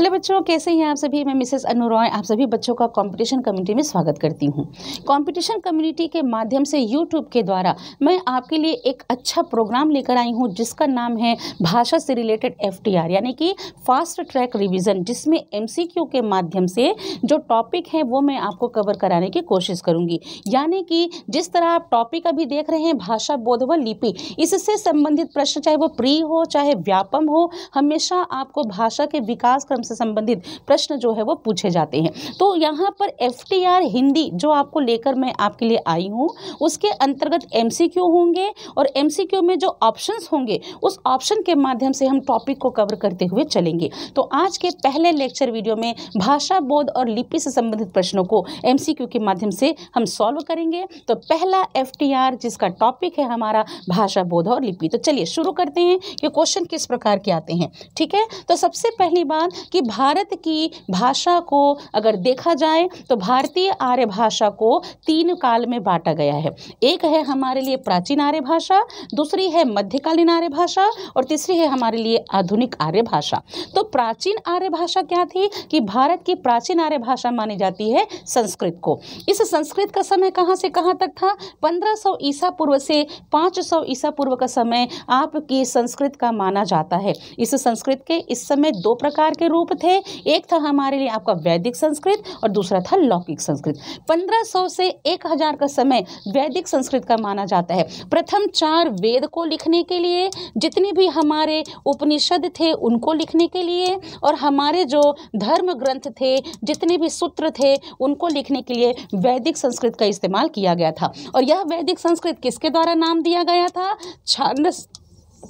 hello बच्चों कैसे हैं आप सभी मैं मिसेस अनु रॉय आप सभी बच्चों का कंपटीशन कम्युनिटी में स्वागत करती हूं कंपटीशन कम्युनिटी के माध्यम से यूट्यूब के द्वारा मैं आपके लिए एक अच्छा प्रोग्राम लेकर आई हूं जिसका नाम है भाषा से रिलेटेड एफ यानी कि फास्ट ट्रैक रिविज़न जिसमें एम के माध्यम से जो टॉपिक है वो मैं आपको कवर कराने की कोशिश करूँगी यानी कि जिस तरह आप टॉपिक अभी देख रहे हैं भाषा बोध व लिपि इससे संबंधित प्रश्न चाहे वो प्री हो चाहे व्यापम हो हमेशा आपको भाषा के विकास से संबंधित प्रश्न जो है वो पूछे जाते हैं तो यहाँ पर एफ हिंदी जो आपको लेकर मैं आपके लिए आई हूँ उसके अंतर्गत एम होंगे और एम में जो ऑप्शन होंगे उस ऑप्शन के माध्यम से हम टॉपिक को कवर करते हुए चलेंगे तो आज के पहले लेक्चर वीडियो में भाषा बोध और लिपि से संबंधित प्रश्नों को एम के माध्यम से हम सॉल्व करेंगे तो पहला एफ जिसका टॉपिक है हमारा भाषा बोध और लिपि तो चलिए शुरू करते हैं कि क्वेश्चन किस प्रकार के आते हैं ठीक है तो सबसे पहली बात कि कि भारत की भाषा को अगर देखा जाए तो भारतीय आर्य भाषा को तीन काल में बांटा गया है एक है हमारे लिए प्राचीन आर्य भाषा दूसरी है मध्यकालीन आर्य भाषा और तीसरी है हमारे लिए आधुनिक आर्य भाषा तो प्राचीन आर्य भाषा क्या थी कि भारत की प्राचीन आर्य भाषा मानी जाती है संस्कृत को इस संस्कृत का समय कहाँ से कहाँ तक था 1500 ईसा पूर्व से 500 ईसा पूर्व का समय आपकी संस्कृत का माना जाता है इस संस्कृत के इस समय दो प्रकार के रूप रूप थे एक था हमारे लिए आपका वैदिक संस्कृत और दूसरा था लौकिक संस्कृत 1500 से 1000 का समय वैदिक संस्कृत का माना जाता है प्रथम चार वेद को लिखने के लिए जितने भी हमारे उपनिषद थे उनको लिखने के लिए और हमारे जो धर्म ग्रंथ थे जितने भी सूत्र थे उनको लिखने के लिए वैदिक संस्कृत का इस्तेमाल किया गया था और यह वैदिक संस्कृत किसके द्वारा नाम दिया गया था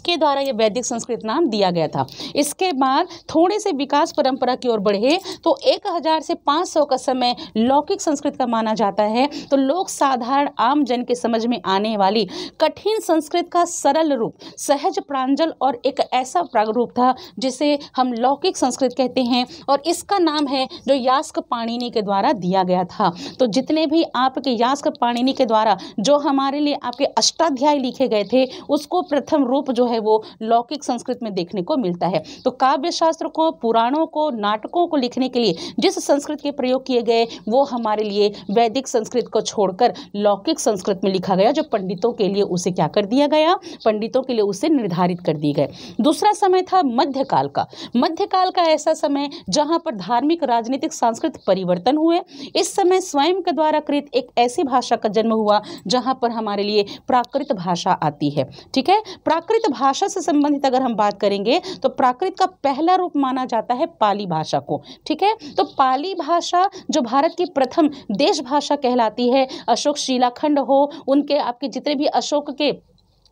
के द्वारा यह वैदिक संस्कृत नाम दिया गया था इसके बाद थोड़े से विकास परंपरा की ओर बढ़े तो 1000 से 500 का समय लौकिक संस्कृत का माना जाता है तो लोग साधारण आम जन के समझ में आने वाली कठिन संस्कृत का सरल रूप सहज प्रांजल और एक ऐसा प्रागरूप था जिसे हम लौकिक संस्कृत कहते हैं और इसका नाम है जो यास्क पाणिनि के द्वारा दिया गया था तो जितने भी आपके यास्क पाणिनि के द्वारा जो हमारे लिए आपके अष्टाध्याय लिखे गए थे उसको प्रथम रूप जो है वो लौकिक संस्कृत में देखने को मिलता है तो काव्य शास्त्र को पुराणों को नाटकों को लिखने के लिए जिस संस्कृत के प्रयोग किए गए वो हमारे लिए वैदिक संस्कृत को छोड़कर लौकिक संस्कृत में लिखा गया जो पंडितों के लिए उसे क्या कर दिया गया पंडितों के लिए उसे निर्धारित कर दिए गए दूसरा समय था मध्यकाल का मध्यकाल का ऐसा समय जहां पर धार्मिक राजनीतिक सांस्कृतिक परिवर्तन हुए इस समय स्वयं के द्वारा कृत एक ऐसी भाषा का जन्म हुआ जहां पर हमारे लिए प्राकृत भाषा आती है ठीक है प्राकृत भाषा से संबंधित अगर हम बात करेंगे तो प्राकृत का पहला रूप माना जाता है पाली भाषा को ठीक है तो पाली भाषा जो भारत की प्रथम देश भाषा कहलाती है अशोक शिलाखंड हो उनके आपके जितने भी अशोक के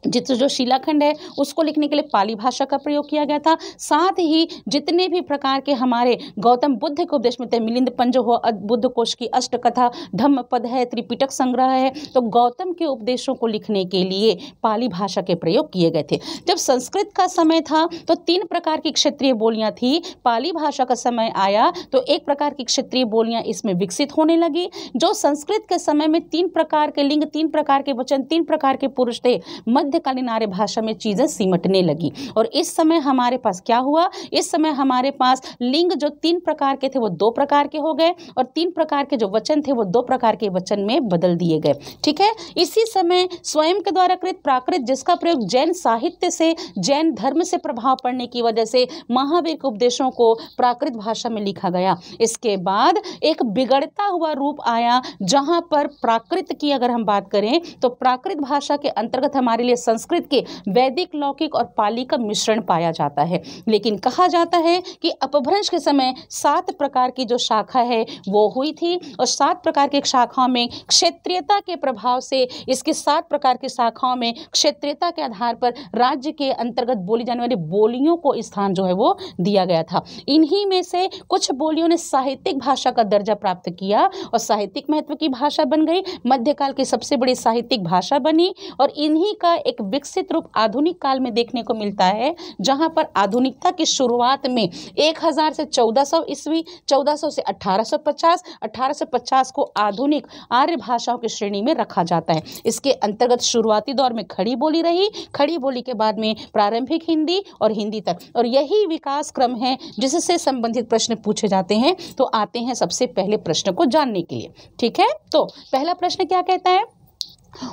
जित जो शिलाखंड है उसको लिखने के लिए पाली भाषा का प्रयोग किया गया था साथ ही जितने भी प्रकार के हमारे गौतम बुद्ध के उपदेश में थे मिलिंद पंज हो बुद्ध कोश की अष्टकथा धम्म पद है त्रिपिटक संग्रह है तो गौतम के उपदेशों को लिखने के लिए पाली भाषा के प्रयोग किए गए थे जब संस्कृत का समय था तो तीन प्रकार की क्षेत्रीय बोलियाँ थी पाली भाषा का समय आया तो एक प्रकार की क्षेत्रीय बोलियाँ इसमें विकसित होने लगी जो संस्कृत के समय में तीन प्रकार के लिंग तीन प्रकार के वचन तीन प्रकार के पुरुष थे मध्य मध्यकालीन आर्य भाषा में चीज़ें सिमटने लगी और इस समय हमारे पास क्या हुआ इस समय हमारे पास लिंग जो तीन प्रकार के थे वो दो प्रकार के हो गए और तीन प्रकार के जो वचन थे वो दो प्रकार के वचन में बदल दिए गए ठीक है इसी समय स्वयं के द्वारा कृत प्राकृत जिसका प्रयोग जैन साहित्य से जैन धर्म से प्रभाव पड़ने की वजह से महावीर के उपदेशों को प्राकृत भाषा में लिखा गया इसके बाद एक बिगड़ता हुआ रूप आया जहां पर प्राकृत की अगर हम बात करें तो प्राकृत भाषा के अंतर्गत हमारे लिए संस्कृत के वैदिक लौकिक और पाली का मिश्रण पाया जाता है लेकिन कहा जाता है कि अपभ्रंश के समय सात प्रकार की जो शाखा है वो हुई थी और सात प्रकार की शाखाओं में क्षेत्रीयता के प्रभाव से इसके सात प्रकार की शाखाओं में क्षेत्रीयता के आधार पर राज्य के अंतर्गत बोली जाने वाली बोलियों को स्थान जो है वो दिया गया था इन्हीं में से कुछ बोलियों ने साहित्यिक भाषा का दर्जा प्राप्त किया और साहित्यिक महत्व की भाषा बन गई मध्यकाल की सबसे बड़ी साहित्यिक भाषा बनी और इन्हीं का एक विकसित रूप आधुनिक काल में देखने को मिलता है जहाँ पर आधुनिकता की शुरुआत में एक हज़ार से चौदह सौ ईस्वी चौदह सौ से अठारह सौ पचास अठारह सौ पचास को आधुनिक आर्य भाषाओं की श्रेणी में रखा जाता है इसके अंतर्गत शुरुआती दौर में खड़ी बोली रही खड़ी बोली के बाद में प्रारंभिक हिंदी और हिंदी तक और यही विकास क्रम है जिससे संबंधित प्रश्न पूछे जाते हैं तो आते हैं सबसे पहले प्रश्न को जानने के लिए ठीक है तो पहला प्रश्न क्या कहता है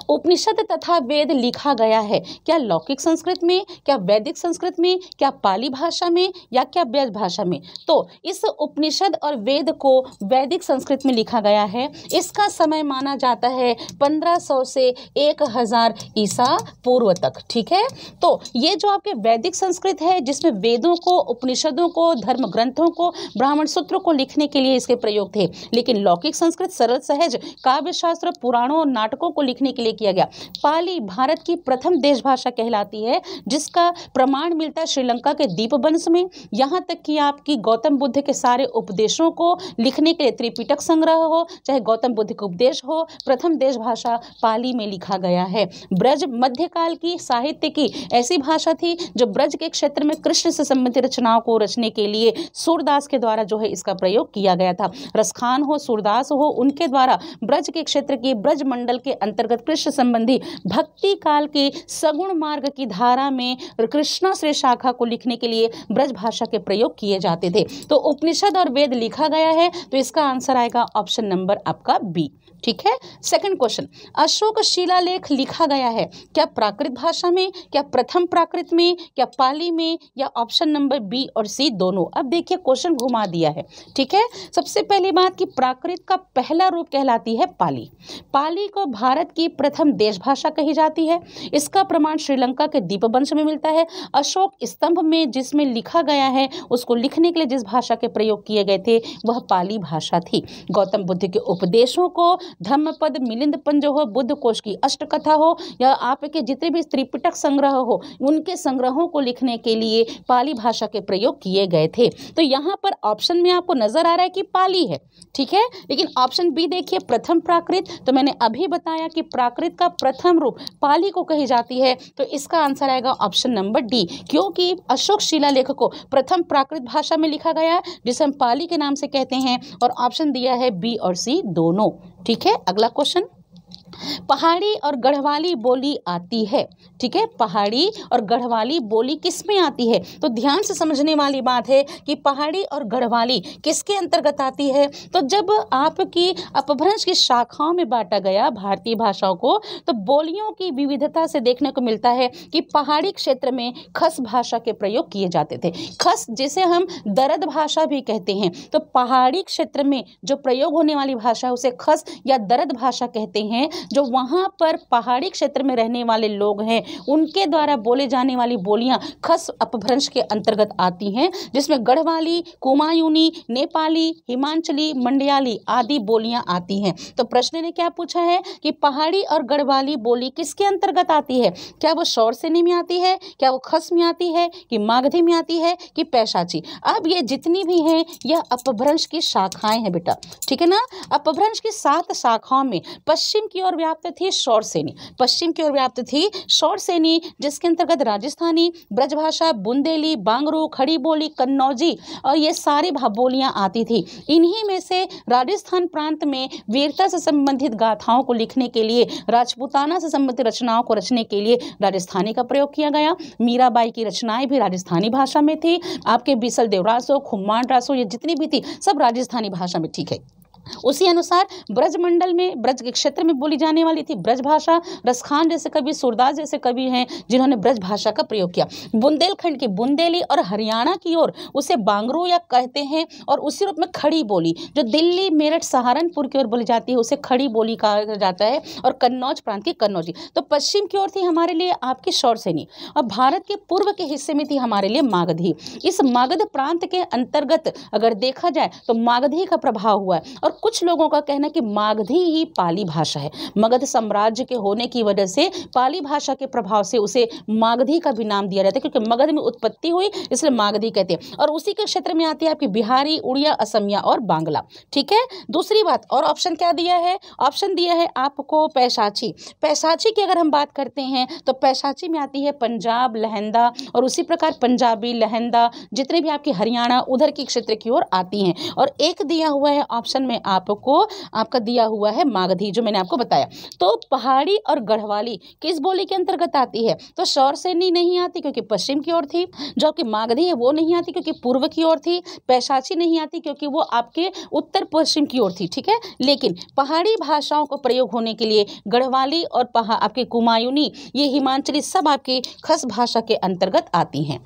उपनिषद तथा वेद लिखा गया है क्या लौकिक संस्कृत में क्या वैदिक संस्कृत में क्या पाली भाषा में या क्या वेद भाषा में तो इस उपनिषद और वेद को वैदिक संस्कृत में लिखा गया है इसका समय माना जाता है 1500 से 1000 ईसा पूर्व तक ठीक है तो ये जो आपके वैदिक संस्कृत है जिसमें वेदों को उपनिषदों को धर्म ग्रंथों को ब्राह्मण सूत्रों को लिखने के लिए इसके प्रयोग थे लेकिन लौकिक संस्कृत सरल सहज काव्य शास्त्र पुराणों और नाटकों को लिखने लिखने के लिए किया गया पाली भारत की प्रथम देश भाषा कहलाती है जिसका प्रमाण मिलता है श्रीलंका के दीप वंश में यहाँ तक कि आपकी गौतम बुद्ध के सारे उपदेशों को लिखने के लिए त्रिपिटक संग्रह हो चाहे गौतम बुद्ध के उपदेश हो प्रथम देश भाषा पाली में लिखा गया है ब्रज मध्यकाल की साहित्य की ऐसी भाषा थी जो ब्रज के क्षेत्र में कृष्ण से संबंधित रचनाओं को रचने के लिए सूरदास के द्वारा जो है इसका प्रयोग किया गया था रसखान हो सूरदास हो उनके द्वारा ब्रज के क्षेत्र की ब्रज मंडल के अंतर्गत अंतर्गत कृष्ण संबंधी भक्ति काल के सगुण मार्ग की धारा में कृष्णा श्री शाखा को लिखने के लिए ब्रज भाषा के प्रयोग किए जाते थे तो उपनिषद और वेद लिखा गया है तो इसका आंसर आएगा ऑप्शन नंबर आपका बी ठीक है सेकंड क्वेश्चन अशोक शिलालेख लिखा गया है क्या प्राकृत भाषा में क्या प्रथम प्राकृत में क्या पाली में या ऑप्शन नंबर बी और सी दोनों अब देखिए क्वेश्चन घुमा दिया है ठीक है सबसे पहली बात कि प्राकृत का पहला रूप कहलाती है पाली पाली को भारत की प्रथम देश भाषा कही जाती है इसका प्रमाण श्रीलंका के दीपवंश में मिलता है अशोक स्तंभ में जिसमें लिखा गया है उसको लिखने के लिए जिस भाषा के प्रयोग किए गए थे वह पाली भाषा थी गौतम बुद्ध के उपदेशों को धर्मपद मिलिंद पंज हो बुद्ध कोश की अष्ट कथा हो या आपके जितने भी त्रिपिटक संग्रह हो उनके संग्रहों को लिखने के लिए पाली भाषा के प्रयोग किए गए थे तो यहाँ पर ऑप्शन में आपको नजर आ रहा है कि पाली है ठीक है लेकिन ऑप्शन बी देखिए प्रथम प्राकृत तो मैंने अभी बताया कि प्राकृत का प्रथम रूप पाली को कही जाती है तो इसका आंसर आएगा ऑप्शन नंबर डी क्योंकि अशोक शिला को प्रथम प्राकृत भाषा में लिखा गया जिसे हम पाली के नाम से कहते हैं और ऑप्शन दिया है बी और सी दोनों ठीक है अगला क्वेश्चन पहाड़ी और गढ़वाली बोली आती है ठीक है पहाड़ी और गढ़वाली बोली किस में आती है तो ध्यान से समझने वाली बात है कि पहाड़ी और गढ़वाली किसके अंतर्गत आती है तो जब आपकी अपभ्रंश की शाखाओं में बांटा गया भारतीय भाषाओं को तो बोलियों की विविधता से देखने को मिलता है कि पहाड़ी क्षेत्र में खस भाषा के प्रयोग किए जाते थे खस जिसे हम दरद भाषा भी कहते हैं तो पहाड़ी क्षेत्र में जो प्रयोग होने वाली भाषा है उसे खस या दरद भाषा कहते हैं जो वहाँ पर पहाड़ी क्षेत्र में रहने वाले लोग हैं उनके द्वारा बोले जाने वाली बोलियाँ खस अपभ्रंश के अंतर्गत आती हैं जिसमें गढ़वाली कुमायूनी नेपाली हिमांचली मंडियाली आदि बोलियाँ आती हैं तो प्रश्न ने क्या पूछा है कि पहाड़ी और गढ़वाली बोली किसके अंतर्गत आती है क्या वो शौरसेनी में आती है क्या वो खस में आती है कि माघधी में आती है कि पैशाची अब ये जितनी भी हैं यह अपभ्रंश की शाखाएं हैं बेटा ठीक है ना अपभ्रंश की सात शाखाओं में पश्चिम की ओर ओर व्याप्त थी सेनी पश्चिम की ओर व्याप्त थी सेनी जिसके अंतर्गत राजस्थानी ब्रजभाषा बुंदेली बांगरू खड़ी बोली कन्नौजी और ये सारी बोलियाँ आती थी इन्हीं में से राजस्थान प्रांत में वीरता से संबंधित गाथाओं को लिखने के लिए राजपूताना से संबंधित रचनाओं को रचने के लिए राजस्थानी का प्रयोग किया गया मीराबाई की रचनाएं भी राजस्थानी भाषा में थी आपके बिसल देवरासो खुम्मान रासो ये जितनी भी थी सब राजस्थानी भाषा में ठीक है उसी अनुसार ब्रजमंडल में ब्रज क्षेत्र में बोली जाने वाली थी ब्रज भाषा रसखान जैसे कवि सूरदास जैसे कवि हैं जिन्होंने ब्रज भाषा का प्रयोग किया बुंदेलखंड की बुंदेली और हरियाणा की ओर उसे बांगरू या कहते हैं और उसी रूप में खड़ी बोली जो दिल्ली मेरठ सहारनपुर की ओर बोली जाती है उसे खड़ी बोली कहा जाता है और कन्नौज प्रांत की कन्नौजी तो पश्चिम की ओर थी हमारे लिए आपकी शौर सैनी और भारत के पूर्व के हिस्से में थी हमारे लिए मागधी इस मागध प्रांत के अंतर्गत अगर देखा जाए तो मागधी का प्रभाव हुआ है और कुछ लोगों का कहना है कि मागधी ही पाली भाषा है मगध साम्राज्य के होने की वजह से पाली भाषा के प्रभाव से उसे मागधी का भी नाम दिया जाता है क्योंकि मगध में उत्पत्ति हुई इसलिए मागधी कहते हैं और उसी के क्षेत्र में आती है आपकी बिहारी उड़िया असमिया और बांग्ला ठीक है दूसरी बात और ऑप्शन क्या दिया है ऑप्शन दिया है आपको पैशाची पैसाची की अगर हम बात करते हैं तो पैसाची में आती है पंजाब लहंदा और उसी प्रकार पंजाबी लहंदा जितने भी आपकी हरियाणा उधर के क्षेत्र की ओर आती हैं और एक दिया हुआ है ऑप्शन में आपको आपका दिया हुआ है मागधी जो मैंने आपको बताया तो पहाड़ी और गढ़वाली किस बोली के अंतर्गत आती है तो शौर सैनी नहीं आती क्योंकि पश्चिम की ओर थी जो कि मागधी है वो नहीं आती क्योंकि पूर्व की ओर थी पैशाची नहीं आती क्योंकि वो आपके उत्तर पश्चिम की ओर थी ठीक है लेकिन पहाड़ी भाषाओं को प्रयोग होने के लिए गढ़वाली और आपके कुमायूनी ये हिमांचली सब आपकी खस भाषा के अंतर्गत आती हैं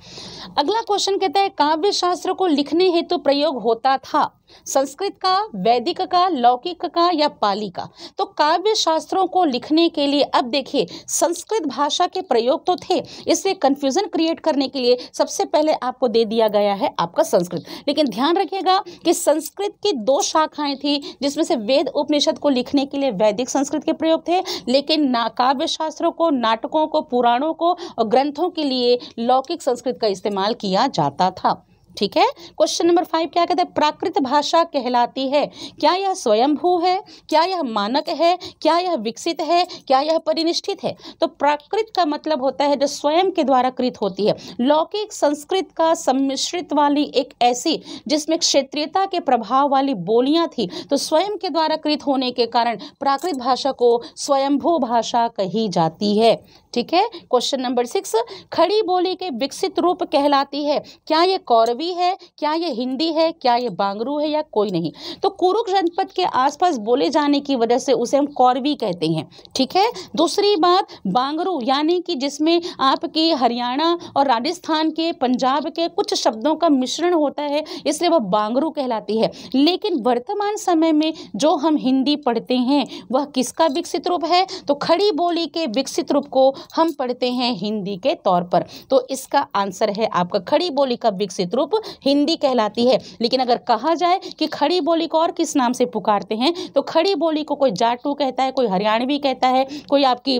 अगला क्वेश्चन कहता है काव्य शास्त्र को लिखने हेतु तो प्रयोग होता था संस्कृत का वैदिक का लौकिक का या पाली का तो काव्य शास्त्रों को लिखने के लिए अब देखिए संस्कृत भाषा के प्रयोग तो थे इसलिए कन्फ्यूजन क्रिएट करने के लिए सबसे पहले आपको दे दिया गया है आपका संस्कृत लेकिन ध्यान रखिएगा कि संस्कृत की दो शाखाएं थी जिसमें से वेद उपनिषद को लिखने के लिए वैदिक संस्कृत के प्रयोग थे लेकिन ना काव्य शास्त्रों को नाटकों को पुराणों को और ग्रंथों के लिए लौकिक संस्कृत का इस्तेमाल किया जाता था ठीक है क्वेश्चन नंबर फाइव क्या कहते हैं प्राकृत भाषा कहलाती है क्या यह स्वयंभू है क्या यह मानक है क्या यह विकसित है क्या यह परिनिष्ठित है तो प्राकृत का मतलब होता है जो स्वयं के द्वारा कृत होती है लौकिक संस्कृत का सम्मिश्रित वाली एक ऐसी जिसमें क्षेत्रीयता के प्रभाव वाली बोलियां थी तो स्वयं के द्वारा कृत होने के कारण प्राकृत भाषा को स्वयंभू भाषा कही जाती है ठीक है क्वेश्चन नंबर सिक्स खड़ी बोली के विकसित रूप कहलाती है क्या ये कौरवी है क्या ये हिंदी है क्या ये बांगरू है या कोई नहीं तो कुरुक जनपद के आसपास बोले जाने की वजह से उसे हम कौरवी कहते हैं ठीक है दूसरी बात बांगरू यानी कि जिसमें आपके हरियाणा और राजस्थान के पंजाब के कुछ शब्दों का मिश्रण होता है इसलिए वह बांगरू कहलाती है लेकिन वर्तमान समय में जो हम हिंदी पढ़ते हैं वह किसका विकसित रूप है तो खड़ी बोली के विकसित रूप को हम पढ़ते हैं हिंदी के तौर पर तो इसका आंसर है आपका खड़ी बोली का विकसित रूप हिंदी कहलाती है लेकिन अगर कहा जाए कि खड़ी बोली को और किस नाम से पुकारते हैं तो खड़ी बोली को कोई जाटू कहता है कोई हरियाणवी कहता है कोई आपकी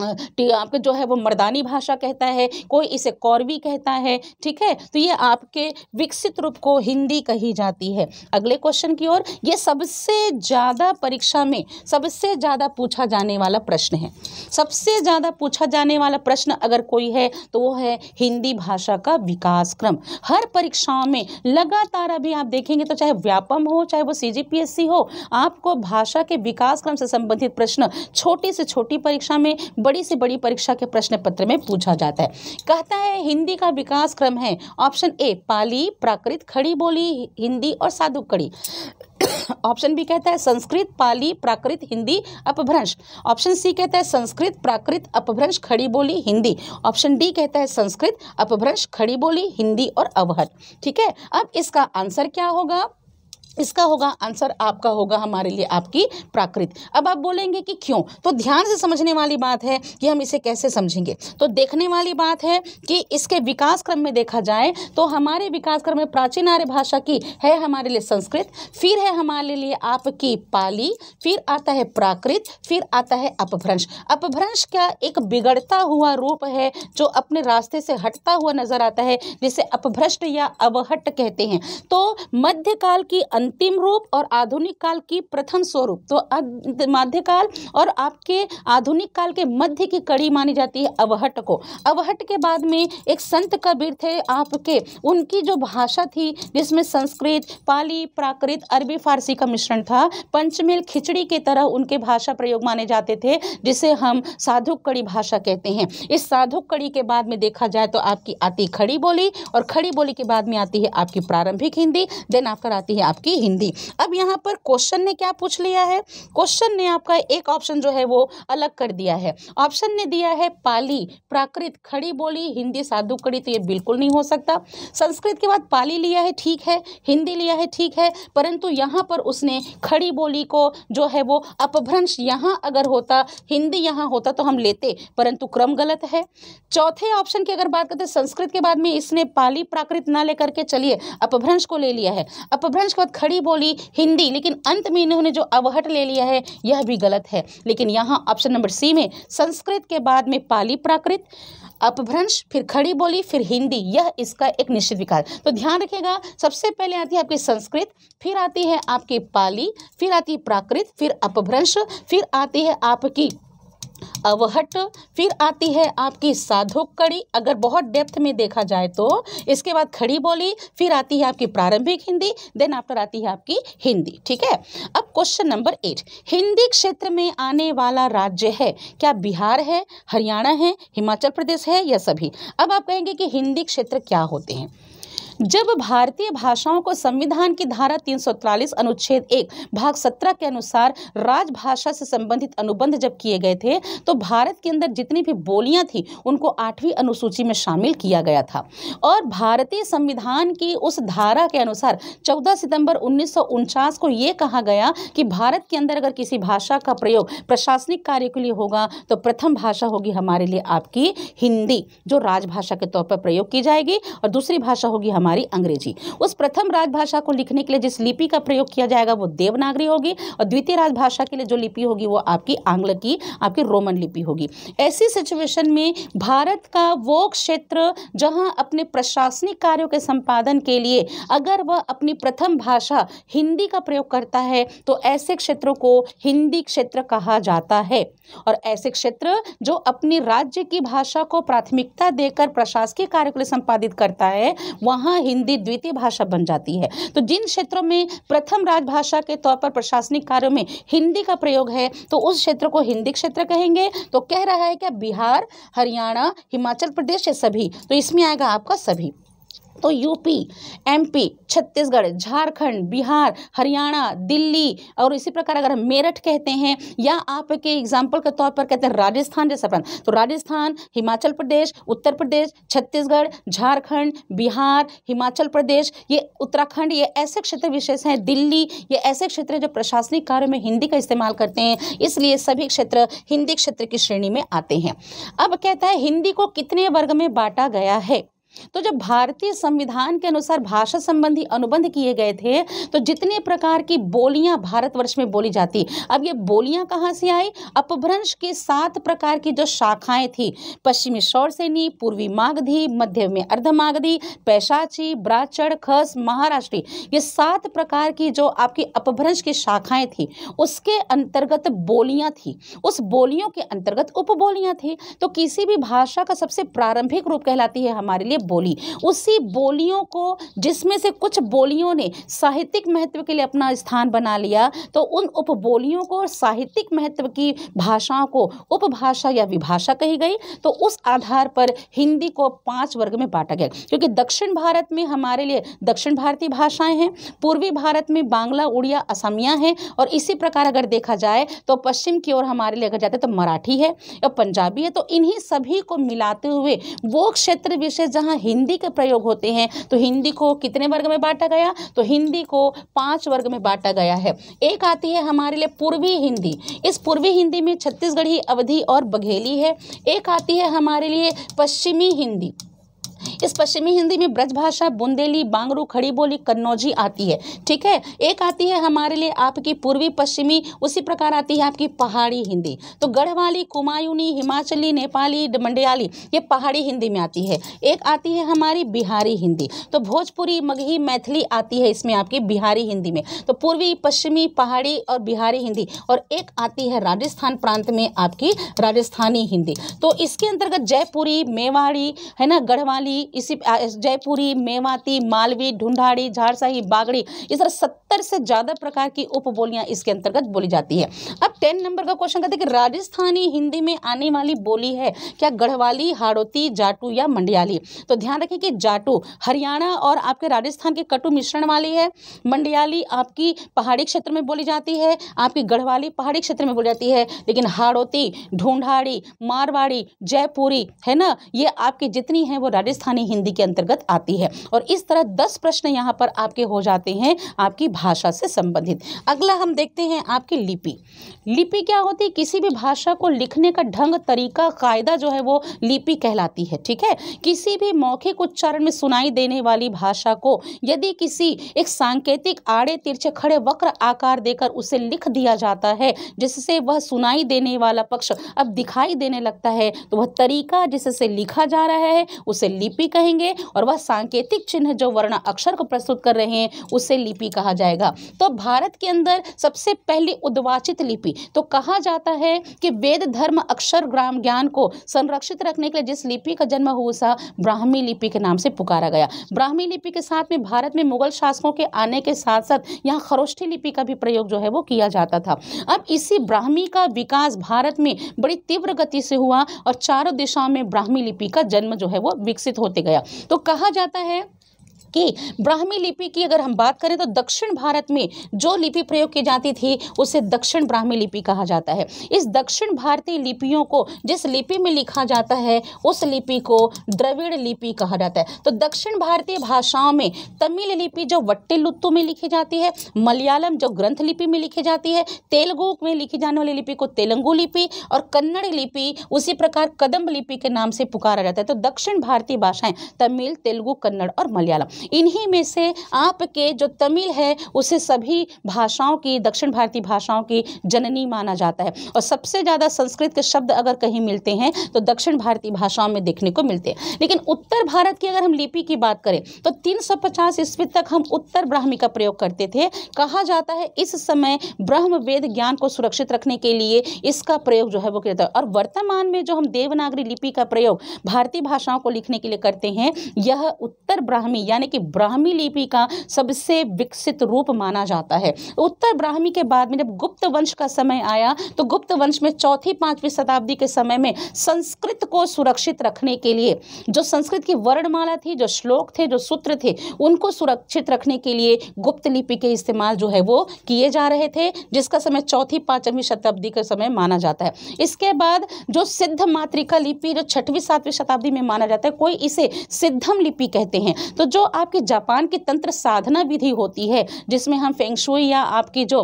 आपके जो है वो मर्दानी भाषा कहता है कोई इसे कौरवी कहता है ठीक है तो ये आपके विकसित रूप को हिंदी कही जाती है अगले क्वेश्चन की ओर ये सबसे ज़्यादा परीक्षा में सबसे ज़्यादा पूछा जाने वाला प्रश्न है सबसे ज़्यादा पूछा जाने वाला प्रश्न अगर कोई है तो वो है हिंदी भाषा का विकास क्रम हर परीक्षाओं में लगातार अभी आप देखेंगे तो चाहे व्यापम हो चाहे वो सी हो आपको भाषा के विकास क्रम से संबंधित प्रश्न छोटी से छोटी परीक्षा में बड़ी से बड़ी परीक्षा के प्रश्न पत्र में पूछा जाता है कहता है हिंदी का विकास क्रम है ऑप्शन ए पाली प्राकृत खड़ी बोली हिंदी और साधु कड़ी ऑप्शन बी कहता है संस्कृत पाली प्राकृत हिंदी अपभ्रंश ऑप्शन सी कहता है संस्कृत प्राकृत अपभ्रंश खड़ी बोली हिंदी ऑप्शन डी कहता है संस्कृत अपभ्रंश खड़ी बोली हिंदी और अवहट ठीक है अब इसका आंसर क्या होगा इसका होगा आंसर आपका होगा हमारे लिए आपकी प्राकृत अब आप बोलेंगे कि क्यों तो ध्यान से समझने वाली बात है कि हम इसे कैसे समझेंगे तो देखने वाली बात है कि इसके विकास क्रम में देखा जाए तो हमारे विकास क्रम में प्राचीन आर्य भाषा की है हमारे लिए संस्कृत फिर है हमारे लिए आपकी पाली फिर आता है प्राकृत फिर आता है अपभ्रंश अपभ्रंश का एक बिगड़ता हुआ रूप है जो अपने रास्ते से हटता हुआ नजर आता है जिसे अपभ्रष्ट या अवहट कहते हैं तो मध्यकाल की अंतिम रूप और आधुनिक काल की प्रथम स्वरूप तो मध्यकाल और आपके आधुनिक काल के मध्य की कड़ी मानी जाती है अवहट को अवहट के बाद में एक संत कबीर थे आपके उनकी जो भाषा थी जिसमें संस्कृत पाली प्राकृत अरबी फारसी का मिश्रण था पंचमेल खिचड़ी के तरह उनके भाषा प्रयोग माने जाते थे जिसे हम साधु कड़ी भाषा कहते हैं इस साधु कड़ी के बाद में देखा जाए तो आपकी आती खड़ी बोली और खड़ी बोली के बाद में आती है आपकी प्रारंभिक हिंदी देन आकर आती है आपकी होगी हिंदी अब यहाँ पर क्वेश्चन ने क्या पूछ लिया है क्वेश्चन ने आपका एक ऑप्शन जो है वो अलग कर दिया है ऑप्शन ने दिया है पाली प्राकृत खड़ी बोली हिंदी साधु कड़ी तो ये बिल्कुल नहीं हो सकता संस्कृत के बाद पाली लिया है ठीक है हिंदी लिया है ठीक है परंतु यहाँ पर उसने खड़ी बोली को जो है वो अपभ्रंश यहाँ अगर होता हिंदी यहाँ होता तो हम लेते परंतु क्रम गलत है चौथे ऑप्शन की अगर बात करते संस्कृत के बाद में इसने पाली प्राकृत ना लेकर के चलिए अपभ्रंश को ले लिया है अपभ्रंश के बाद खड़ी बोली हिंदी लेकिन अंत में इन्होंने जो अवहट ले लिया है यह भी गलत है लेकिन यहाँ ऑप्शन नंबर सी में संस्कृत के बाद में पाली प्राकृत अपभ्रंश फिर खड़ी बोली फिर हिंदी यह इसका एक निश्चित विकास तो ध्यान रखिएगा सबसे पहले आती है आपकी संस्कृत फिर आती है आपकी पाली फिर आती है प्राकृत फिर अपभ्रंश फिर आती है आपकी अवहट फिर आती है आपकी साधो कड़ी अगर बहुत डेप्थ में देखा जाए तो इसके बाद खड़ी बोली फिर आती है आपकी प्रारंभिक हिंदी देन आफ्टर आती है आपकी हिंदी ठीक है अब क्वेश्चन नंबर एट हिंदी क्षेत्र में आने वाला राज्य है क्या बिहार है हरियाणा है हिमाचल प्रदेश है या सभी अब आप कहेंगे कि हिंदी क्षेत्र क्या होते हैं जब भारतीय भाषाओं को संविधान की धारा तीन अनुच्छेद एक भाग सत्रह के अनुसार राजभाषा से संबंधित अनुबंध जब किए गए थे तो भारत के अंदर जितनी भी बोलियां थी उनको आठवीं अनुसूची में शामिल किया गया था और भारतीय संविधान की उस धारा के अनुसार 14 सितंबर उन्नीस को ये कहा गया कि भारत के अंदर अगर किसी भाषा का प्रयोग प्रशासनिक कार्य के लिए होगा तो प्रथम भाषा होगी हमारे लिए आपकी हिंदी जो राजभाषा के तौर पर प्रयोग की जाएगी और दूसरी भाषा होगी हमारे हमारी अंग्रेजी उस प्रथम राजभाषा को लिखने के लिए जिस लिपि का प्रयोग किया जाएगा वो देवनागरी होगी और द्वितीय राजभाषा के लिए जो लिपि होगी वो आपकी आंग्ल की आपकी रोमन लिपि होगी ऐसी सिचुएशन में भारत का वो क्षेत्र जहाँ अपने प्रशासनिक कार्यों के संपादन के लिए अगर वह अपनी प्रथम भाषा हिंदी का प्रयोग करता है तो ऐसे क्षेत्रों को हिंदी क्षेत्र कहा जाता है और ऐसे क्षेत्र जो अपनी राज्य की भाषा को प्राथमिकता देकर प्रशासकीय कार्य के लिए संपादित करता है वहाँ हिंदी द्वितीय भाषा बन जाती है तो जिन क्षेत्रों में प्रथम राजभाषा के तौर पर प्रशासनिक कार्यों में हिंदी का प्रयोग है तो उस क्षेत्र को हिंदी क्षेत्र कहेंगे तो कह रहा है क्या बिहार हरियाणा हिमाचल प्रदेश ये सभी तो इसमें आएगा आपका सभी तो यूपी एमपी छत्तीसगढ़ झारखंड बिहार हरियाणा दिल्ली और इसी प्रकार अगर हम मेरठ कहते हैं या आपके एग्जाम्पल के तौर पर कहते हैं राजस्थान जैसा प्रांत तो राजस्थान हिमाचल प्रदेश उत्तर प्रदेश छत्तीसगढ़ झारखंड बिहार हिमाचल प्रदेश ये उत्तराखंड ये ऐसे क्षेत्र विशेष हैं दिल्ली ये ऐसे क्षेत्र जो प्रशासनिक कार्य में हिंदी का इस्तेमाल करते हैं इसलिए सभी क्षेत्र हिंदी क्षेत्र की श्रेणी में आते हैं अब कहता है हिंदी को कितने वर्ग में बांटा गया है तो जब भारतीय संविधान के अनुसार भाषा संबंधी अनुबंध किए गए थे तो जितने प्रकार की बोलियां भारतवर्ष में बोली जाती अब ये बोलियां कहाँ से आई अपभ्रंश के सात प्रकार की जो शाखाएं थी पश्चिमी शौरसेनी पूर्वी मागधी मध्य में अर्धमागधी पैशाची ब्राचड़ खस महाराष्ट्री ये सात प्रकार की जो आपकी अपभ्रंश की शाखाएं थी उसके अंतर्गत बोलियां थी उस बोलियों के अंतर्गत उपबोलियां थी तो किसी भी भाषा का सबसे प्रारंभिक रूप कहलाती है हमारे लिए बोली उसी बोलियों को जिसमें से कुछ बोलियों ने साहित्यिक महत्व के लिए अपना स्थान बना लिया तो उन उपबोलियों को और साहित्यिक महत्व की भाषाओं को उपभाषा या विभाषा कही गई तो उस आधार पर हिंदी को पाँच वर्ग में बांटा गया क्योंकि दक्षिण भारत में हमारे लिए दक्षिण भारतीय भाषाएं हैं पूर्वी भारत में बांग्ला उड़िया असमिया हैं और इसी प्रकार अगर देखा जाए तो पश्चिम की ओर हमारे लिए अगर जाते तो मराठी है और पंजाबी है तो इन्हीं सभी को मिलाते हुए वो क्षेत्र विशेष जहाँ यहाँ हिंदी के प्रयोग होते हैं तो हिंदी को कितने वर्ग में बांटा गया तो हिंदी को पांच वर्ग में बांटा गया है एक आती है हमारे लिए पूर्वी हिंदी इस पूर्वी हिंदी में छत्तीसगढ़ी अवधि और बघेली है एक आती है हमारे लिए पश्चिमी हिंदी इस पश्चिमी हिंदी में ब्रजभाषा बुंदेली बांगरू खड़ी बोली कन्नौजी आती है ठीक है एक आती है हमारे लिए आपकी पूर्वी पश्चिमी उसी प्रकार आती है आपकी पहाड़ी हिंदी तो गढ़वाली कुमायूनी हिमाचली नेपाली मंडियाली ये पहाड़ी हिंदी में आती है एक आती है हमारी बिहारी हिंदी तो भोजपुरी मगही मैथिली आती है इसमें आपकी बिहारी हिंदी में तो पूर्वी पश्चिमी पहाड़ी और बिहारी हिंदी और एक आती है राजस्थान प्रांत में आपकी राजस्थानी हिंदी तो इसके अंतर्गत जयपुरी मेवाड़ी है ना गढ़वाली इसी जयपुरी मेवाती मालवी ढूंढाड़ी झारसाही बागड़ी इस तरह सत्तर से ज़्यादा प्रकार की उप इसके अंतर्गत बोली जाती है अब टेन नंबर का क्वेश्चन कहते हैं कि राजस्थानी हिंदी में आने वाली बोली है क्या गढ़वाली हाड़ोती जाटू या मंडियाली तो ध्यान रखें कि जाटू हरियाणा और आपके राजस्थान के कटु मिश्रण वाली है मंडियाली आपकी पहाड़ी क्षेत्र में बोली जाती है आपकी गढ़वाली पहाड़ी क्षेत्र में बोली जाती है लेकिन हाड़ोती ढूंढाड़ी मारवाड़ी जयपुरी है ना ये आपकी जितनी है वो राजस्थान राजस्थानी हिंदी के अंतर्गत आती है और इस तरह दस प्रश्न यहाँ पर आपके हो जाते हैं आपकी भाषा से संबंधित अगला हम देखते हैं आपकी लिपि लिपि क्या होती है किसी भी भाषा को लिखने का ढंग तरीका कायदा जो है वो लिपि कहलाती है ठीक है किसी भी मौखिक उच्चारण में सुनाई देने वाली भाषा को यदि किसी एक सांकेतिक आड़े तिरछे खड़े वक्र आकार देकर उसे लिख दिया जाता है जिससे वह सुनाई देने वाला पक्ष अब दिखाई देने लगता है तो वह तरीका जिससे लिखा जा रहा है उसे लिपि लिपि कहेंगे और वह सांकेतिक चिन्ह जो वर्ण अक्षर को प्रस्तुत कर रहे हैं उसे लिपि कहा जाएगा तो भारत के अंदर सबसे पहली उद्वाचित लिपि तो कहा जाता है कि वेद धर्म अक्षर ग्राम ज्ञान को संरक्षित रखने के लिए जिस लिपि का जन्म हुआ सा ब्राह्मी लिपि के नाम से पुकारा गया ब्राह्मी लिपि के साथ में भारत में मुगल शासकों के आने के साथ साथ यहाँ खरोष्ठी लिपि का भी प्रयोग जो है वो किया जाता था अब इसी ब्राह्मी का विकास भारत में बड़ी तीव्र गति से हुआ और चारों दिशाओं में ब्राह्मी लिपि का जन्म जो है वो विकसित होता होते गया तो कहा जाता है की ब्राह्मी लिपि की अगर हम बात करें तो दक्षिण भारत में जो लिपि प्रयोग की जाती थी उसे दक्षिण ब्राह्मी लिपि कहा जाता है इस दक्षिण भारतीय लिपियों को जिस लिपि में लिखा जाता है उस लिपि को द्रविड़ लिपि कहा जाता है तो दक्षिण भारतीय भाषाओं में तमिल लिपि जो वट्टिलुत्तु में लिखी जाती है मलयालम जो ग्रंथ लिपि में लिखी जाती है तेलुगु में लिखी जाने वाली लिपि को तेलुगु लिपि और कन्नड़ लिपि उसी प्रकार कदम्ब लिपि के नाम से पुकारा जाता है तो दक्षिण भारतीय भाषाएं तमिल तेलुगु कन्नड़ और मलयालम इन्हीं में से आपके जो तमिल है उसे सभी भाषाओं की दक्षिण भारतीय भाषाओं की जननी माना जाता है और सबसे ज़्यादा संस्कृत के शब्द अगर कहीं मिलते हैं तो दक्षिण भारतीय भाषाओं में देखने को मिलते हैं लेकिन उत्तर भारत की अगर हम लिपि की बात करें तो 350 ईस्वी तक हम उत्तर ब्राह्मी का प्रयोग करते थे कहा जाता है इस समय ब्रह्म वेद ज्ञान को सुरक्षित रखने के लिए इसका प्रयोग जो है वो किया जाता है और वर्तमान में जो हम देवनागरी लिपि का प्रयोग भारतीय भाषाओं को लिखने के लिए करते हैं यह उत्तर ब्राह्मी यानी कि ब्राह्मी लिपि का सबसे विकसित रूप माना जाता है उत्तर ब्राह्मी के बाद में जब गुप्त वंश का समय आया तो गुप्त वंश में चौथी पांचवी शताब्दी के समय में संस्कृत को सुरक्षित रखने के लिए जो संस्कृत की वर्णमाला थी जो श्लोक थे जो सूत्र थे उनको सुरक्षित रखने के लिए गुप्त लिपि के इस्तेमाल जो है वो किए जा रहे थे जिसका समय चौथी पांचवी शताब्दी का समय माना जाता है इसके बाद जो सिद्ध मातृका लिपि जो छठवीं सातवीं शताब्दी में माना जाता है कोई इसे सिद्धम लिपि कहते हैं तो जो आपकी जापान की तंत्र साधना विधि होती है जिसमें हम फेंगशुई या आपकी जो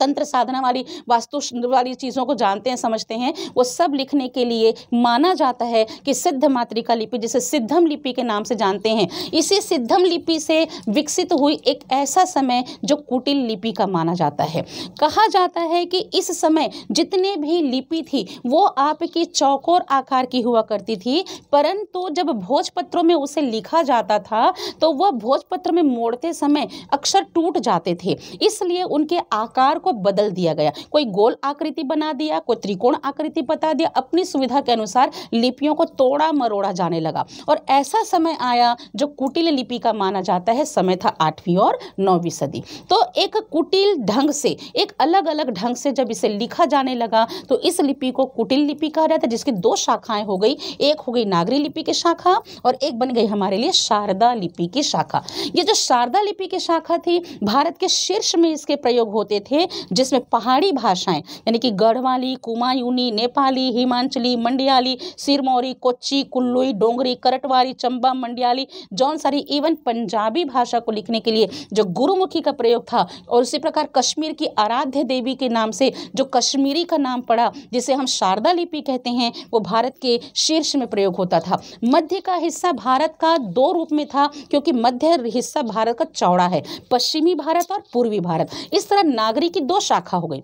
तंत्र साधना वाली वास्तु वाली चीज़ों को जानते हैं समझते हैं वो सब लिखने के लिए माना जाता है कि सिद्ध मातृका लिपि जिसे सिद्धम लिपि के नाम से जानते हैं इसी सिद्धम लिपि से विकसित हुई एक ऐसा समय जो कुटिल लिपि का माना जाता है कहा जाता है कि इस समय जितने भी लिपि थी वो आपकी चौकोर आकार की हुआ करती थी परंतु जब भोजपत्रों में उसे लिखा जाता था तो वह भोजपत्र में मोड़ते समय अक्षर टूट जाते थे इसलिए उनके आकार को को बदल दिया गया कोई गोल आकृति बना दिया कोई त्रिकोण आकृति बता दिया अपनी सुविधा के अनुसार लिपियों को तोड़ा मरोड़ा जाने लगा और ऐसा समय आया जो कुटिल लिपि का माना जाता है समय था आठवीं और नौवीं सदी तो एक कुटिल ढंग से एक अलग अलग ढंग से जब इसे लिखा जाने लगा तो इस लिपि को कुटिल लिपि कहा जाता है जिसकी दो शाखाएं हो गई एक हो गई नागरी लिपि की शाखा और एक बन गई हमारे लिए शारदा लिपि की शाखा ये जो शारदा लिपि की शाखा थी भारत के शीर्ष में इसके प्रयोग होते थे जिसमें पहाड़ी भाषाएं यानी कि गढ़वाली कुमायूनी नेपाली हिमांचली मंडियाली सिरमौरी कोच्ची कुल्लुई डोंगरी करटवारी चंबा मंडियाली जौन सारी इवन पंजाबी भाषा को लिखने के लिए जो गुरुमुखी का प्रयोग था और उसी प्रकार कश्मीर की आराध्य देवी के नाम से जो कश्मीरी का नाम पड़ा जिसे हम शारदा लिपि कहते हैं वो भारत के शीर्ष में प्रयोग होता था मध्य का हिस्सा भारत का दो रूप में था क्योंकि मध्य हिस्सा भारत का चौड़ा है पश्चिमी भारत और पूर्वी भारत इस तरह नागरिक की दो शाखा हो गई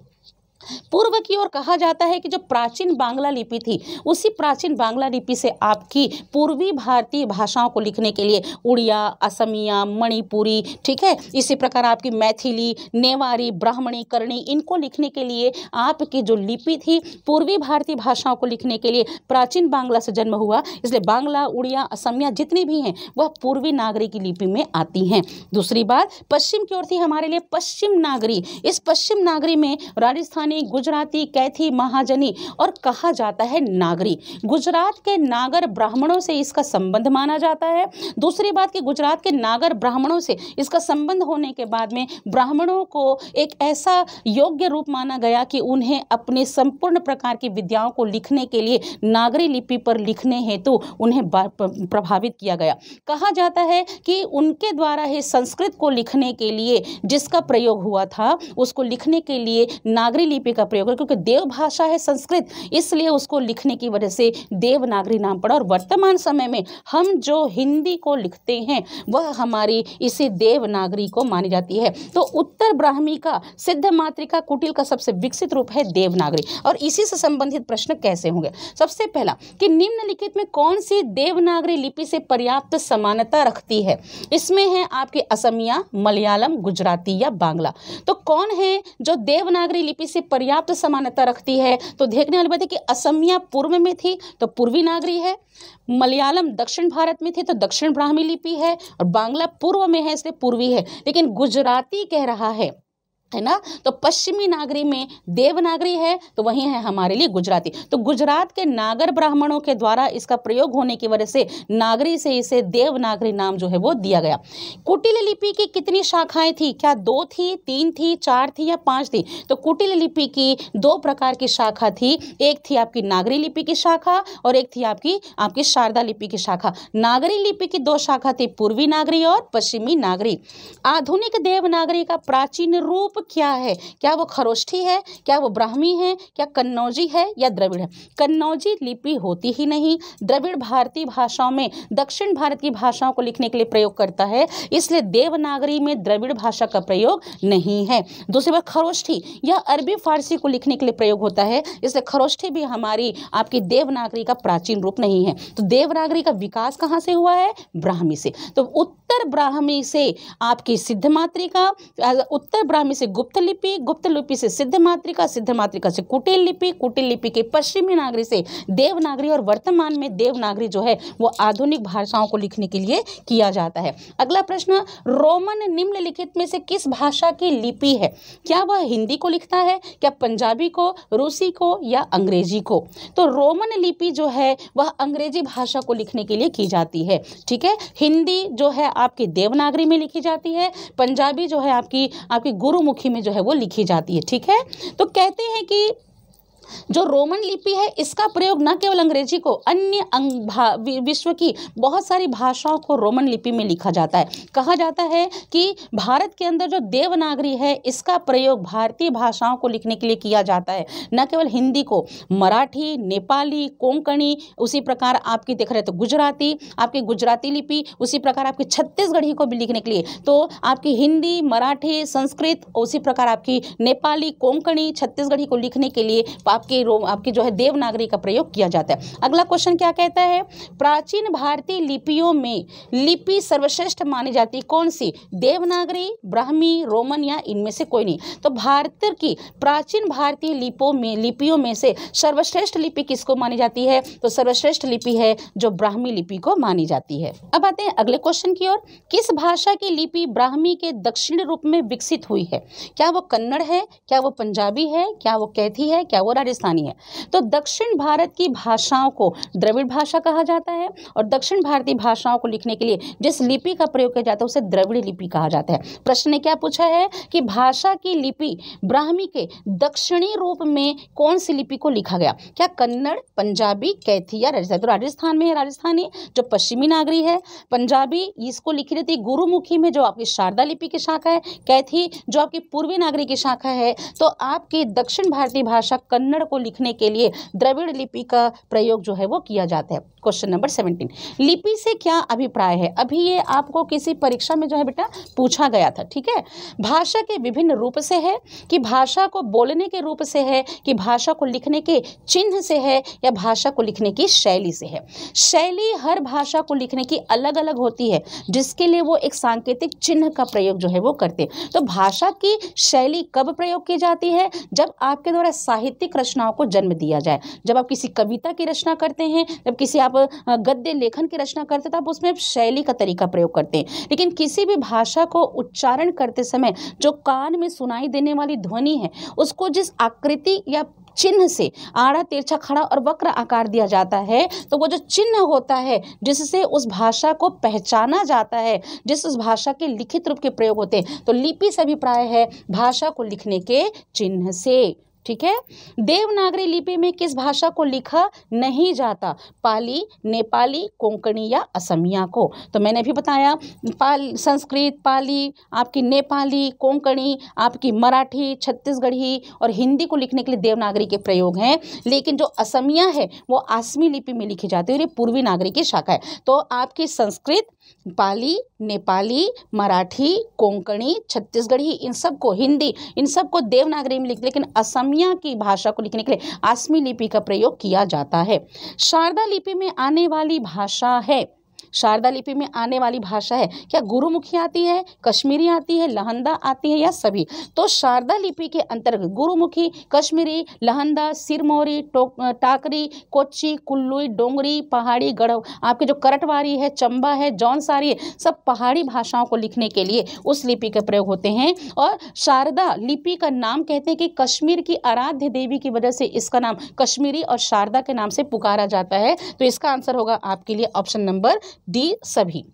पूर्व की ओर कहा जाता है कि जो प्राचीन बांग्ला लिपि थी उसी प्राचीन बांग्ला लिपि से आपकी पूर्वी भारतीय भाषाओं को लिखने के लिए उड़िया असमिया मणिपुरी ठीक है इसी प्रकार आपकी मैथिली नेवारी ब्राह्मणी करणी इनको लिखने के लिए आपकी जो लिपि थी पूर्वी भारतीय भाषाओं को लिखने के लिए प्राचीन बांग्ला से जन्म हुआ इसलिए बांग्ला उड़िया असमिया जितनी भी हैं वह पूर्वी नागरी की लिपि में आती हैं दूसरी बात पश्चिम की ओर थी हमारे लिए पश्चिम नागरी इस पश्चिम नागरी में राजस्थानी अपनी गुजराती कैथी महाजनी और कहा जाता है नागरी गुजरात के नागर ब्राह्मणों से इसका संबंध माना जाता है दूसरी बात कि गुजरात के नागर ब्राह्मणों से इसका संबंध होने के बाद में ब्राह्मणों को एक ऐसा योग्य रूप माना गया कि उन्हें अपने संपूर्ण प्रकार की विद्याओं को लिखने के लिए नागरी लिपि पर लिखने हेतु उन्हें प्रभावित किया गया कहा जाता है कि उनके द्वारा ही संस्कृत को लिखने के लिए जिसका प्रयोग हुआ था उसको लिखने के लिए नागरी लिपि लिपि का प्रयोग है क्योंकि देव भाषा है संस्कृत इसलिए उसको लिखने की वजह से देवनागरी नाम पड़ा और वर्तमान समय में हम जो हिंदी को लिखते हैं वह हमारी इसी देवनागरी को मानी जाती है तो उत्तर ब्राह्मी का सिद्ध मातृका कुटिल का सबसे विकसित रूप है देवनागरी और इसी से संबंधित प्रश्न कैसे होंगे सबसे पहला कि निम्नलिखित में कौन सी देवनागरी लिपि से पर्याप्त समानता रखती है इसमें है आपके असमिया मलयालम गुजराती या बांग्ला तो कौन है जो देवनागरी लिपि से पर्याप्त समानता रखती है तो देखने वाली बात है कि असमिया पूर्व में थी तो पूर्वी नागरी है मलयालम दक्षिण भारत में थी तो दक्षिण ब्राह्मी लिपि है और बांग्ला पूर्व में है इसलिए पूर्वी है लेकिन गुजराती कह रहा है है ना तो पश्चिमी नागरी में देवनागरी है तो वही है हमारे लिए गुजराती तो गुजरात के नागर ब्राह्मणों के द्वारा इसका प्रयोग होने की वजह से नागरी से इसे देवनागरी नाम जो है वो दिया गया कुटिल लिपि की कितनी शाखाएं थी क्या दो थी तीन थी चार थी या पांच थी तो कुटिल लिपि की दो प्रकार की शाखा थी एक थी आपकी नागरी लिपि की शाखा और एक थी आपकी आपकी शारदा लिपि की शाखा नागरी लिपि की दो शाखा थी पूर्वी नागरी और पश्चिमी नागरी आधुनिक देवनागरी का प्राचीन रूप क्या है क्या वो खरोष्ठी है क्या वो ब्राह्मी है क्या कन्नौजी है या द्रविड़ है कन्नौजी लिपि होती ही नहीं द्रविड़ भारतीय भाषाओं में दक्षिण भारत की भाषाओं को लिखने के लिए प्रयोग करता है इसलिए देवनागरी में द्रविड़ भाषा का प्रयोग नहीं है दूसरी बात खरोष्ठी यह अरबी फारसी को लिखने के लिए प्रयोग होता है इसलिए खरोष्ठी भी हमारी आपकी देवनागरी का प्राचीन रूप नहीं है तो देवनागरी का विकास कहाँ से हुआ है ब्राह्मी से तो उत्तर ब्राह्मी से आपकी सिद्धमात्री का उत्तर ब्राह्मी से से गुप्त लिपि गुप्त लिपि से सिद्ध मातृका सिद्ध मातृका से कुटिल लिपि कुटिल लिपि के पश्चिमी नागरी से देवनागरी और वर्तमान में देवनागरी जो है वो आधुनिक भाषाओं को लिखने के लिए किया जाता है अगला प्रश्न रोमन निम्नलिखित में से किस भाषा की लिपि है क्या वह हिंदी को लिखता है क्या पंजाबी को रूसी को या अंग्रेजी को तो रोमन लिपि जो है वह अंग्रेजी भाषा को लिखने के लिए की जाती है ठीक है हिंदी जो है आपकी देवनागरी में लिखी जाती है पंजाबी जो है आपकी आपकी गुरुमुखी मुखी में जो है वो लिखी जाती है ठीक है तो कहते हैं कि जो रोमन लिपि है इसका प्रयोग न केवल अंग्रेजी को अन्य अंग विश्व की बहुत सारी भाषाओं को रोमन लिपि में लिखा जाता है कहा जाता है कि भारत के अंदर जो देवनागरी है इसका प्रयोग भारतीय भाषाओं को लिखने के लिए किया जाता है न केवल हिंदी को मराठी नेपाली कोंकणी उसी प्रकार आपकी देख रहे तो गुजराती आपकी गुजराती लिपि उसी प्रकार आपकी छत्तीसगढ़ी को भी लिखने के लिए तो आपकी हिंदी मराठी संस्कृत उसी प्रकार आपकी नेपाली कोंकणी छत्तीसगढ़ी को लिखने के लिए आपके आपकी जो है देवनागरी का प्रयोग किया जाता है अगला क्वेश्चन क्या कहता है प्राचीन भारतीय लिपियों में लिपि सर्वश्रेष्ठ मानी जाती कौन सी देवनागरी ब्राह्मी रोमन या इनमें से कोई नहीं तो भारत की प्राचीन भारतीय लिपो में लिपियों में से सर्वश्रेष्ठ लिपि किसको मानी जाती है तो सर्वश्रेष्ठ लिपि है जो ब्राह्मी लिपि को मानी जाती है अब आते हैं अगले क्वेश्चन की ओर किस भाषा की लिपि ब्राह्मी के दक्षिण रूप में विकसित हुई है क्या वो कन्नड़ है क्या वो पंजाबी है क्या वो कैथी है क्या वो राजस्थानी है तो दक्षिण भारत की भाषाओं को द्रविड़ भाषा कहा जाता है और दक्षिण भारतीय भाषाओं को लिखने के लिए जिस लिपि का प्रयोग किया जाता है उसे द्रविड़ लिपि कहा जाता है प्रश्न ने क्या पूछा है कि भाषा की लिपि ब्राह्मी के दक्षिणी रूप में कौन सी लिपि को लिखा गया क्या कन्नड़ पंजाबी कैथी या राजस्थानी तो राजस्थान में है राजस्थानी जो पश्चिमी नागरी है पंजाबी इसको लिखी रहती है गुरुमुखी में जो आपकी शारदा लिपि की शाखा है कैथी जो आपकी पूर्वी नागरी की शाखा है तो आपकी दक्षिण भारतीय भाषा कन्नड़ कन्नड़ को लिखने के लिए द्रविड़ लिपि का प्रयोग जो है वो किया जाता है क्वेश्चन नंबर सेवनटीन लिपि से क्या अभिप्राय है अभी ये आपको किसी परीक्षा में जो है बेटा पूछा गया था ठीक है भाषा के विभिन्न रूप से है कि भाषा को बोलने के रूप से है कि भाषा को लिखने के चिन्ह से है या भाषा को लिखने की शैली से है शैली हर भाषा को लिखने की अलग अलग होती है जिसके लिए वो एक सांकेतिक चिन्ह का प्रयोग जो है वो करते हैं तो भाषा की शैली कब प्रयोग की जाती है जब आपके द्वारा साहित्यिक रचनाओं को जन्म दिया जाए जब आप किसी कविता की रचना करते हैं जब किसी आप गद्य लेखन की रचना करते हैं तो आप उसमें शैली का तरीका प्रयोग करते हैं लेकिन किसी भी भाषा को उच्चारण करते समय जो कान में सुनाई देने वाली ध्वनि है उसको जिस आकृति या चिन्ह से आड़ा तिरछा खड़ा और वक्र आकार दिया जाता है तो वो जो चिन्ह होता है जिससे उस भाषा को पहचाना जाता है जिस उस भाषा के लिखित रूप के प्रयोग होते हैं तो लिपि से अभिप्राय है भाषा को लिखने के चिन्ह से ठीक है देवनागरी लिपि में किस भाषा को लिखा नहीं जाता पाली नेपाली कोंकणी या असमिया को तो मैंने भी बताया पाल संस्कृत पाली आपकी नेपाली कोंकणी आपकी मराठी छत्तीसगढ़ी और हिंदी को लिखने के लिए देवनागरी के प्रयोग हैं लेकिन जो असमिया है वो आसमी लिपि में लिखी जाती है और ये पूर्वी नागरी की शाखा है तो आपकी संस्कृत पाली नेपाली मराठी कोंकणी छत्तीसगढ़ी इन सबको हिंदी इन सबको देवनागरी में लिख लेकिन असमिया की भाषा को लिखने के लिए आसमी लिपि का प्रयोग किया जाता है शारदा लिपि में आने वाली भाषा है शारदा लिपि में आने वाली भाषा है क्या गुरुमुखी आती है कश्मीरी आती है लहंदा आती है या सभी तो शारदा लिपि के अंतर्गत गुरुमुखी कश्मीरी लहंदा सिरमौरी टाकरी कोच्ची कुल्लुई डोंगरी पहाड़ी गढ़व आपके जो करटवारी है चंबा है जौनसारी है सब पहाड़ी भाषाओं को लिखने के लिए उस लिपि के प्रयोग होते हैं और शारदा लिपि का नाम कहते हैं कि कश्मीर की आराध्य देवी की वजह से इसका नाम कश्मीरी और शारदा के नाम से पुकारा जाता है तो इसका आंसर होगा आपके लिए ऑप्शन नंबर डी सभी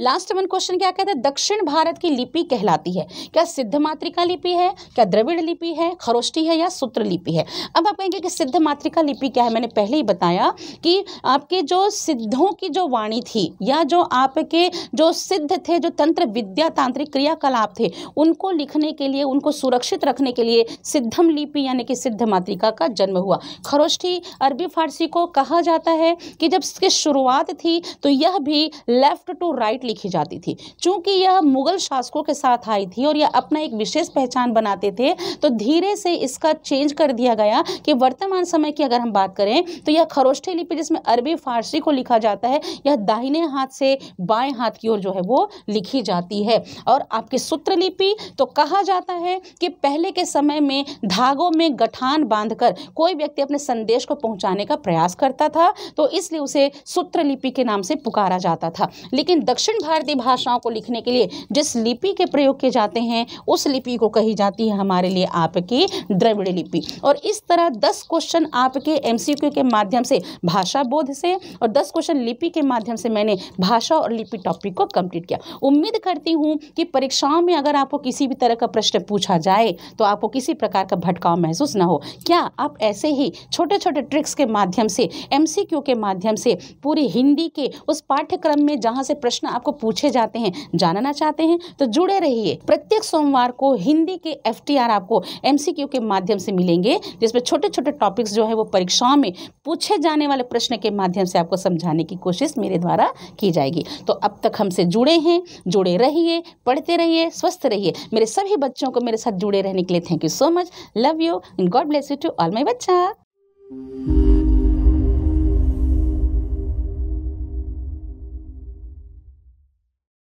लास्ट वन क्वेश्चन क्या कहते हैं दक्षिण भारत की लिपि कहलाती है क्या सिद्ध मातृका लिपि है क्या द्रविड़ लिपि है खरोष्टी है या सूत्र लिपि है अब आप कहेंगे कि सिद्ध मातृका लिपि क्या है मैंने पहले ही बताया कि आपके जो सिद्धों की जो वाणी थी या जो आपके जो सिद्ध थे जो तंत्र विद्या तांत्रिक क्रियाकलाप थे उनको लिखने के लिए उनको सुरक्षित रखने के लिए सिद्धम लिपि यानी कि सिद्ध मातृका का जन्म हुआ खरोष्ठी अरबी फारसी को कहा जाता है कि जब इसकी शुरुआत थी तो यह भी लेफ्ट टू राइट राइट लिखी जाती थी चूंकि यह मुगल शासकों के साथ आई थी और यह अपना एक विशेष पहचान बनाते थे तो धीरे से इसका चेंज कर दिया गया कि वर्तमान समय की अगर हम बात करें तो यह खरोष्ठी लिपि जिसमें अरबी फारसी को लिखा जाता है यह दाहिने हाथ से बाएं हाथ की ओर जो है वो लिखी जाती है और आपकी सूत्र लिपि तो कहा जाता है कि पहले के समय में धागों में गठान बांधकर कोई व्यक्ति अपने संदेश को पहुंचाने का प्रयास करता था तो इसलिए उसे सूत्र लिपि के नाम से पुकारा जाता था लेकिन दक्षिण भारतीय भाषाओं को लिखने के लिए जिस लिपि के प्रयोग किए जाते हैं उस लिपि को कही जाती है हमारे लिए आपकी द्रविड़ लिपि और इस तरह दस क्वेश्चन आपके एम के माध्यम से भाषा बोध से और दस क्वेश्चन लिपि के माध्यम से मैंने भाषा और लिपि टॉपिक को कंप्लीट किया उम्मीद करती हूँ कि परीक्षाओं में अगर आपको किसी भी तरह का प्रश्न पूछा जाए तो आपको किसी प्रकार का भटकाव महसूस ना हो क्या आप ऐसे ही छोटे छोटे ट्रिक्स के माध्यम से एम के माध्यम से पूरी हिंदी के उस पाठ्यक्रम में जहाँ से प्रश्न प्रश्न आपको पूछे जाते हैं जानना चाहते हैं तो जुड़े रहिए प्रत्येक सोमवार को हिंदी के एफ आपको एम के माध्यम से मिलेंगे जिसमें छोटे छोटे टॉपिक्स जो है वो परीक्षाओं में पूछे जाने वाले प्रश्न के माध्यम से आपको समझाने की कोशिश मेरे द्वारा की जाएगी तो अब तक हमसे जुड़े हैं जुड़े रहिए पढ़ते रहिए स्वस्थ रहिए मेरे सभी बच्चों को मेरे साथ जुड़े रहने के लिए thank you so much love you God bless you to all my बच्चा